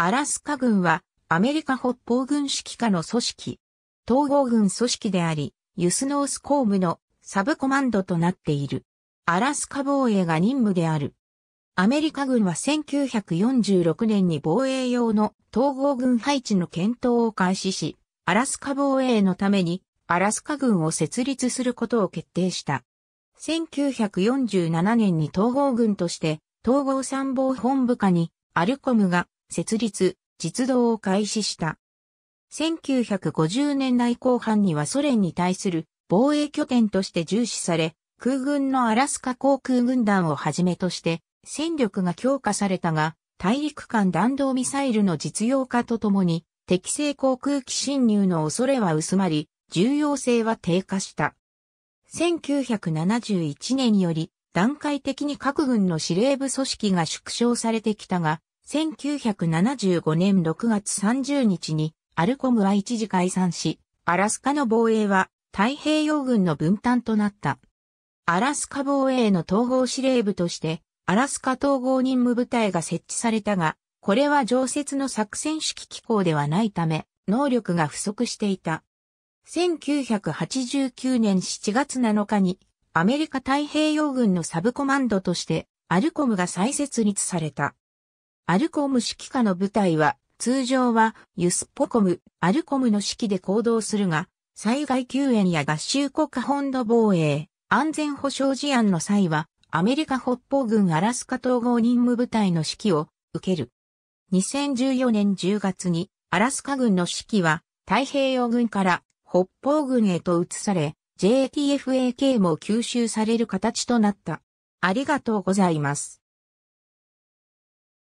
アラスカ軍はアメリカ北方軍指揮下の組織、統合軍組織であり、ユスノース公務のサブコマンドとなっている。アラスカ防衛が任務である。アメリカ軍は1946年に防衛用の統合軍配置の検討を開始し、アラスカ防衛のためにアラスカ軍を設立することを決定した。1947年に統合軍として統合参謀本部下にアルコムが設立、実動を開始した。1950年代後半にはソ連に対する防衛拠点として重視され、空軍のアラスカ航空軍団をはじめとして戦力が強化されたが、大陸間弾道ミサイルの実用化とともに、適正航空機侵入の恐れは薄まり、重要性は低下した。1971年より段階的に各軍の司令部組織が縮小されてきたが、1975年6月30日にアルコムは一時解散し、アラスカの防衛は太平洋軍の分担となった。アラスカ防衛の統合司令部として、アラスカ統合任務部隊が設置されたが、これは常設の作戦指揮機構ではないため、能力が不足していた。1989年7月7日に、アメリカ太平洋軍のサブコマンドとして、アルコムが再設立された。アルコム式下の部隊は、通常はユスポコム、アルコムの指揮で行動するが、災害救援や合衆国本土防衛、安全保障事案の際は、アメリカ北方軍アラスカ統合任務部隊の指揮を受ける。2014年10月に、アラスカ軍の指揮は、太平洋軍から北方軍へと移され、JTFAK も吸収される形となった。ありがとうございます。